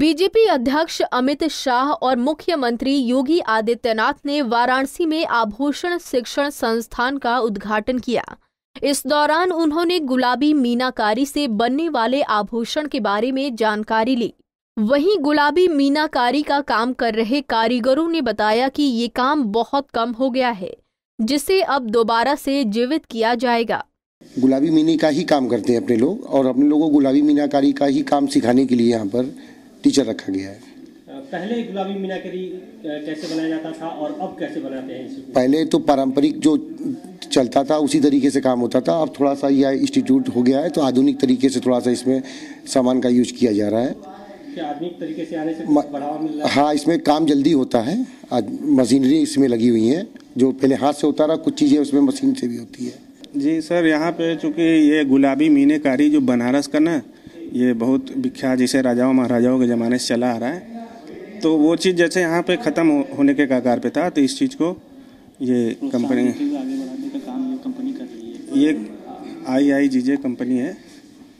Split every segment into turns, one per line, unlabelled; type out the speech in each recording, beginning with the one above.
BJP अध्यक्ष अमित शाह और मुख्यमंत्री योगी आदित्यनाथ ने वाराणसी में आभूषण शिक्षण संस्थान का उद्घाटन किया इस दौरान उन्होंने गुलाबी मीनाकारी से बनने वाले आभूषण के बारे में जानकारी ली वहीं गुलाबी मीनाकारी का काम कर रहे कारीगरों ने बताया कि ये काम बहुत कम हो गया है जिसे अब दोबारा से जीवित किया जाएगा
गुलाबी मीनी का ही काम करते हैं अपने लोग और अपने लोगों को गुलाबी मीनाकारी का ही काम सिखाने के लिए यहाँ पर टीचर रखा गया है
पहले गुलाबी मीनाकरी कैसे बनाया जाता था और अब कैसे
बनाते हैं पहले तो पारंपरिक जो चलता था उसी तरीके से काम होता था अब थोड़ा सा यह इंस्टीट्यूट हो गया है तो आधुनिक तरीके से थोड़ा सा इसमें सामान का यूज किया जा रहा है हाँ इसमें काम जल्दी होता है मशीनरी इसमें लगी हुई है जो पहले हाथ से होता रहा कुछ चीज़ें उसमें मशीन से भी होती है
जी सर यहाँ पे चूँकि ये गुलाबी मीनाकारी जो बनारस का ना
ये बहुत विख्यात जिसे राजाओं महाराजाओं
के ज़माने से चला आ रहा है तो वो चीज़ जैसे यहाँ पे ख़त्म होने के कगार पे था तो इस चीज़ को ये कंपनी तो का ये आई आई जी जे कंपनी है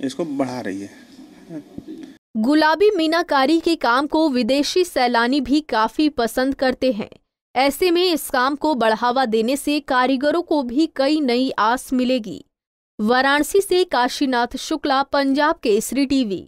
इसको बढ़ा रही है
गुलाबी मीनाकारी के काम को विदेशी सैलानी भी काफ़ी पसंद करते हैं ऐसे में इस काम को बढ़ावा देने से कारीगरों को भी कई नई आस मिलेगी वाराणसी से काशीनाथ शुक्ला पंजाब केसरी टीवी